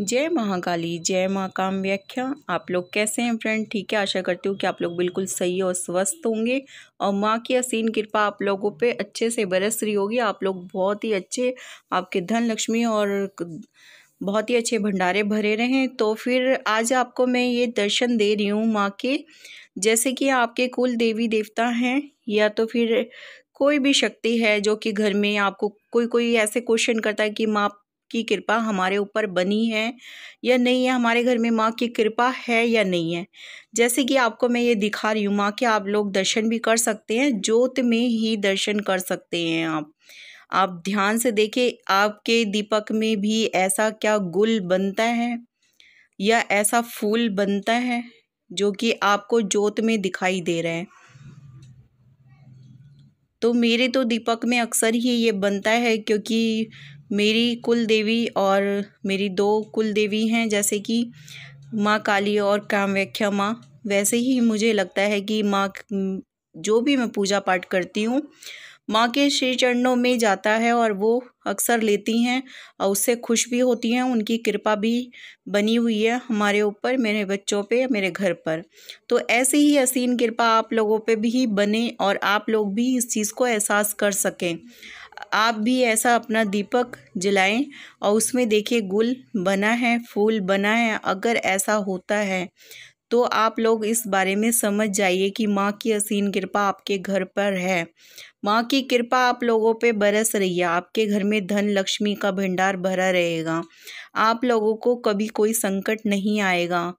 जय महाकाली जय माँ काम व्याख्या आप लोग कैसे हैं फ्रेंड ठीक है आशा करती हूँ कि आप लोग बिल्कुल सही और स्वस्थ होंगे और माँ की असीन कृपा आप लोगों पे अच्छे से बरस रही होगी आप लोग बहुत ही अच्छे आपके धन लक्ष्मी और बहुत ही अच्छे भंडारे भरे रहें तो फिर आज आपको मैं ये दर्शन दे रही हूँ माँ के जैसे कि आपके कुल देवी देवता हैं या तो फिर कोई भी शक्ति है जो कि घर में आपको कोई कोई ऐसे क्वेश्चन करता है कि माँ की कृपा हमारे ऊपर बनी है या नहीं है हमारे घर में माँ की कृपा है या नहीं है जैसे कि आपको मैं ये दिखा रही हूँ माँ के आप लोग दर्शन भी कर सकते हैं ज्योत में ही दर्शन कर सकते हैं आप आप ध्यान से देखें आपके दीपक में भी ऐसा क्या गुल बनता है या ऐसा फूल बनता है जो कि आपको जोत में दिखाई दे रहा है तो मेरे तो दीपक में अक्सर ही ये बनता है क्योंकि मेरी कुल देवी और मेरी दो कुल देवी हैं जैसे कि माँ काली और काम व्याख्या माँ वैसे ही मुझे लगता है कि माँ जो भी मैं पूजा पाठ करती हूँ माँ के श्री चरणों में जाता है और वो अक्सर लेती हैं और उससे खुश भी होती हैं उनकी कृपा भी बनी हुई है हमारे ऊपर मेरे बच्चों पे मेरे घर पर तो ऐसी ही असीम कृपा आप लोगों पे भी बने और आप लोग भी इस चीज़ को एहसास कर सकें आप भी ऐसा अपना दीपक जलाएं और उसमें देखिए गुल बना है फूल बना है अगर ऐसा होता है तो आप लोग इस बारे में समझ जाइए कि माँ की असीन कृपा आपके घर पर है माँ की कृपा आप लोगों पे बरस रही है आपके घर में धन लक्ष्मी का भंडार भरा रहेगा आप लोगों को कभी कोई संकट नहीं आएगा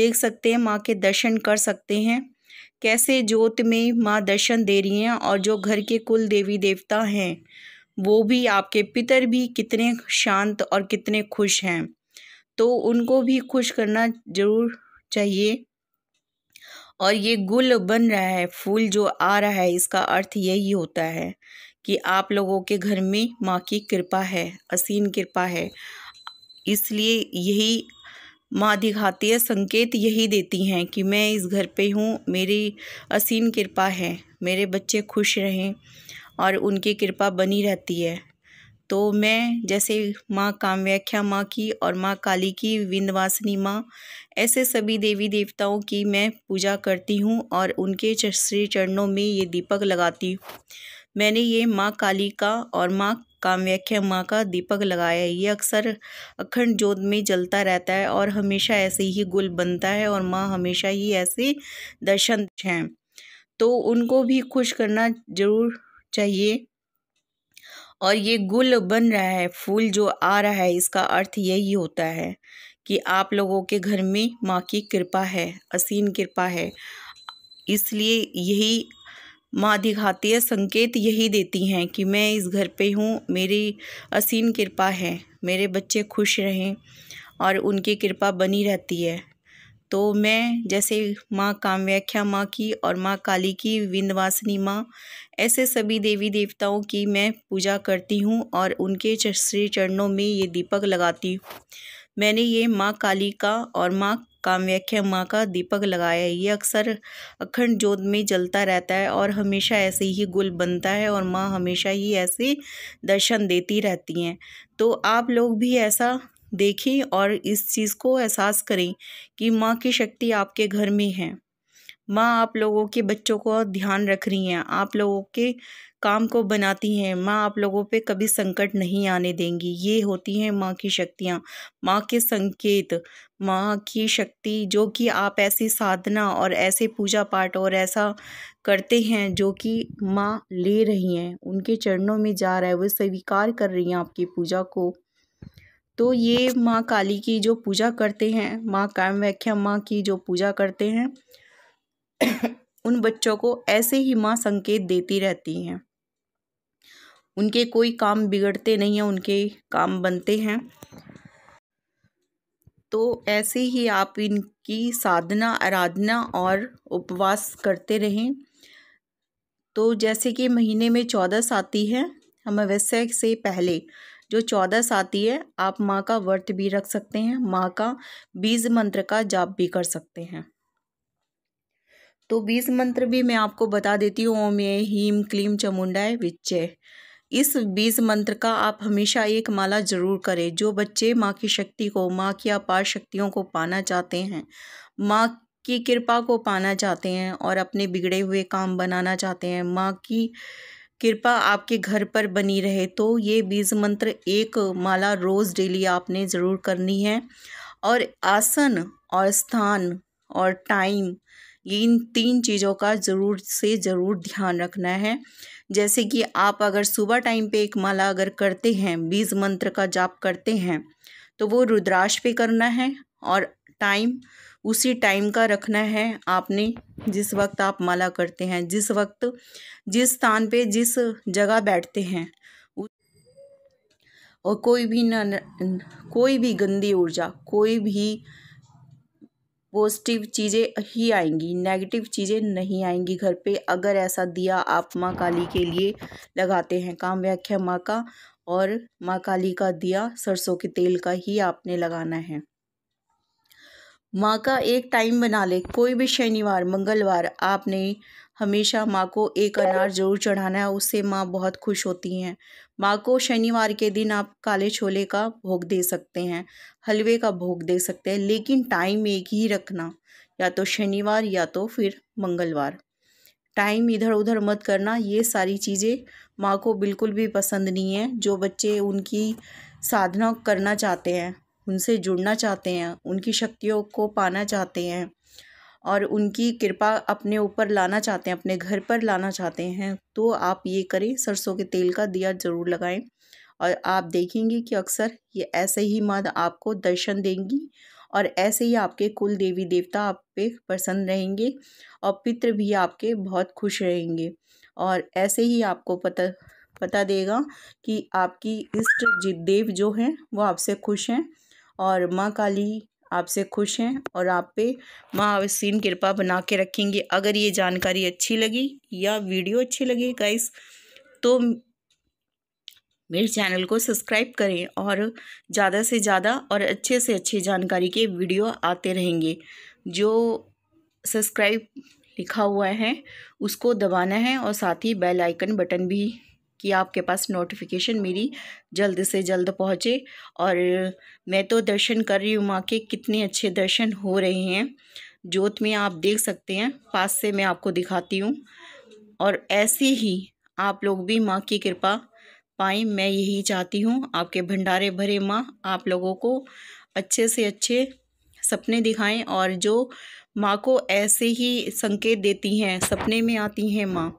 देख सकते हैं माँ के दर्शन कर सकते हैं कैसे ज्योत में माँ दर्शन दे रही हैं और जो घर के कुल देवी देवता हैं वो भी आपके पितर भी कितने शांत और कितने खुश हैं तो उनको भी खुश करना ज़रूर चाहिए और ये गुल बन रहा है फूल जो आ रहा है इसका अर्थ यही होता है कि आप लोगों के घर में माँ की कृपा है असीम कृपा है इसलिए यही माँ दिखाती है संकेत यही देती हैं कि मैं इस घर पे हूँ मेरी असीम कृपा है मेरे बच्चे खुश रहें और उनकी कृपा बनी रहती है तो मैं जैसे माँ कामव्याख्या माँ की और माँ काली की विंध्यवासिनी माँ ऐसे सभी देवी देवताओं की मैं पूजा करती हूँ और उनके श्री चरणों में ये दीपक लगाती हूँ मैंने ये माँ काली का और माँ कामव्याख्या माँ का दीपक लगाया है ये अक्सर अखंड जोत में जलता रहता है और हमेशा ऐसे ही गुल बनता है और माँ हमेशा ही ऐसे दर्शन हैं तो उनको भी खुश करना ज़रूर चाहिए और ये गुल बन रहा है फूल जो आ रहा है इसका अर्थ यही होता है कि आप लोगों के घर में माँ की कृपा है असीम कृपा है इसलिए यही माँ दिखाती है संकेत यही देती हैं कि मैं इस घर पे हूँ मेरी असीम कृपा है मेरे बच्चे खुश रहें और उनकी कृपा बनी रहती है तो मैं जैसे माँ काम्याख्या माँ की और माँ काली की विंध्यवासिनी माँ ऐसे सभी देवी देवताओं की मैं पूजा करती हूँ और उनके श्री चरणों में ये दीपक लगाती हूँ मैंने ये माँ काली का और माँ काम्याख्या माँ का दीपक लगाया है ये अक्सर अखंड जोत में जलता रहता है और हमेशा ऐसे ही गुल बनता है और माँ हमेशा ही ऐसे दर्शन देती रहती हैं तो आप लोग भी ऐसा देखें और इस चीज़ को एहसास करें कि माँ की शक्ति आपके घर में है माँ आप लोगों के बच्चों को ध्यान रख रही हैं आप लोगों के काम को बनाती हैं माँ आप लोगों पे कभी संकट नहीं आने देंगी ये होती हैं माँ की शक्तियाँ माँ के संकेत माँ की शक्ति जो कि आप ऐसी साधना और ऐसे पूजा पाठ और ऐसा करते हैं जो कि माँ ले रही हैं उनके चरणों में जा रहा है वो स्वीकार कर रही हैं आपकी पूजा को तो ये माँ काली की जो पूजा करते हैं माँ काम व्याख्या माँ की जो पूजा करते हैं उन बच्चों को ऐसे ही माँ संकेत देती रहती हैं उनके कोई काम बिगड़ते नहीं हैं उनके काम बनते हैं तो ऐसे ही आप इनकी साधना आराधना और उपवास करते रहें तो जैसे कि महीने में चौदस आती है अमावस्या से पहले जो चौदस आती है आप माँ का व्रत भी रख सकते हैं माँ का बीज मंत्र का जाप भी कर सकते हैं तो बीज मंत्र भी मैं आपको बता देती हूँ ओम ये हीम क्लीम चमुंडाए विच्चे इस बीज मंत्र का आप हमेशा एक माला जरूर करें जो बच्चे माँ की शक्ति को माँ की अपार शक्तियों को पाना चाहते हैं माँ की कृपा को पाना चाहते हैं और अपने बिगड़े हुए काम बनाना चाहते हैं माँ की कृपा आपके घर पर बनी रहे तो ये बीज मंत्र एक माला रोज़ डेली आपने ज़रूर करनी है और आसन और स्थान और टाइम इन तीन चीज़ों का ज़रूर से ज़रूर ध्यान रखना है जैसे कि आप अगर सुबह टाइम पे एक माला अगर करते हैं बीज मंत्र का जाप करते हैं तो वो रुद्राक्ष पे करना है और टाइम उसी टाइम का रखना है आपने जिस वक्त आप माला करते हैं जिस वक्त जिस स्थान पे जिस जगह बैठते हैं और कोई भी न कोई भी गंदी ऊर्जा कोई भी पॉजिटिव चीज़ें ही आएंगी नेगेटिव चीज़ें नहीं आएंगी घर पे अगर ऐसा दिया आप माँ काली के लिए लगाते हैं काम व्याख्या माँ का और माँ काली का दिया सरसों के तेल का ही आपने लगाना है माँ का एक टाइम बना ले कोई भी शनिवार मंगलवार आपने हमेशा माँ को एक अनार ज़रूर चढ़ाना है उससे माँ बहुत खुश होती हैं माँ को शनिवार के दिन आप काले छोले का भोग दे सकते हैं हलवे का भोग दे सकते हैं लेकिन टाइम एक ही रखना या तो शनिवार या तो फिर मंगलवार टाइम इधर उधर मत करना ये सारी चीज़ें माँ को बिल्कुल भी पसंद नहीं है जो बच्चे उनकी साधना करना चाहते हैं उनसे जुड़ना चाहते हैं उनकी शक्तियों को पाना चाहते हैं और उनकी कृपा अपने ऊपर लाना चाहते हैं अपने घर पर लाना चाहते हैं तो आप ये करें सरसों के तेल का दिया ज़रूर लगाएं और आप देखेंगे कि अक्सर ये ऐसे ही मद आपको दर्शन देंगी और ऐसे ही आपके कुल देवी देवता आप पे प्रसन्न रहेंगे और पितृ भी आपके बहुत खुश रहेंगे और ऐसे ही आपको पता पता देगा कि आपकी इष्ट देव जो हैं वो आपसे खुश हैं और माँ काली आपसे खुश हैं और आप पे माँ अवसीन कृपा बना के रखेंगे अगर ये जानकारी अच्छी लगी या वीडियो अच्छी लगी गाइस तो मेरे चैनल को सब्सक्राइब करें और ज़्यादा से ज़्यादा और अच्छे से अच्छे जानकारी के वीडियो आते रहेंगे जो सब्सक्राइब लिखा हुआ है उसको दबाना है और साथ ही बेल आइकन बटन भी कि आपके पास नोटिफिकेशन मेरी जल्द से जल्द पहुँचे और मैं तो दर्शन कर रही हूँ माँ के कितने अच्छे दर्शन हो रहे हैं जोत में आप देख सकते हैं पास से मैं आपको दिखाती हूँ और ऐसे ही आप लोग भी माँ की कृपा पाएँ मैं यही चाहती हूँ आपके भंडारे भरे माँ आप लोगों को अच्छे से अच्छे सपने दिखाएं और जो माँ को ऐसे ही संकेत देती हैं सपने में आती हैं माँ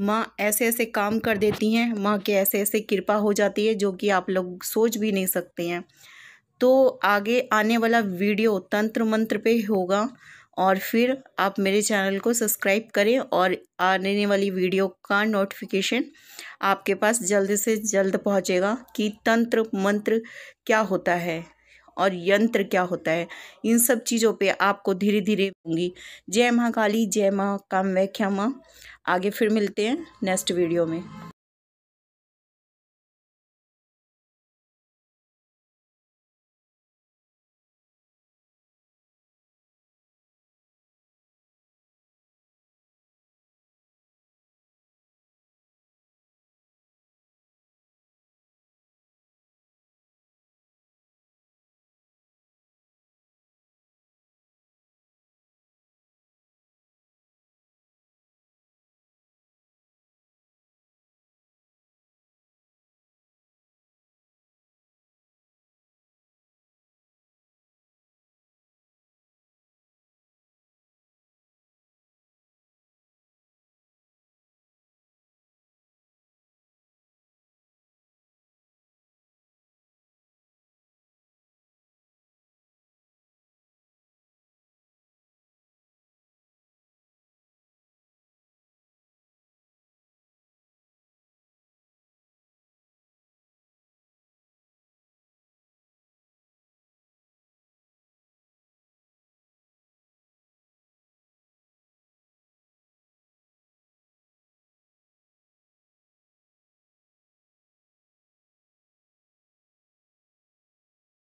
माँ ऐसे ऐसे काम कर देती हैं माँ के ऐसे ऐसे कृपा हो जाती है जो कि आप लोग सोच भी नहीं सकते हैं तो आगे आने वाला वीडियो तंत्र मंत्र पे होगा और फिर आप मेरे चैनल को सब्सक्राइब करें और आने वाली वीडियो का नोटिफिकेशन आपके पास जल्द से जल्द पहुंचेगा कि तंत्र मंत्र क्या होता है और यंत्र क्या होता है इन सब चीज़ों पे आपको धीरे धीरे होंगी जय माँ काली जय माँ काम व्याख्या माँ आगे फिर मिलते हैं नेक्स्ट वीडियो में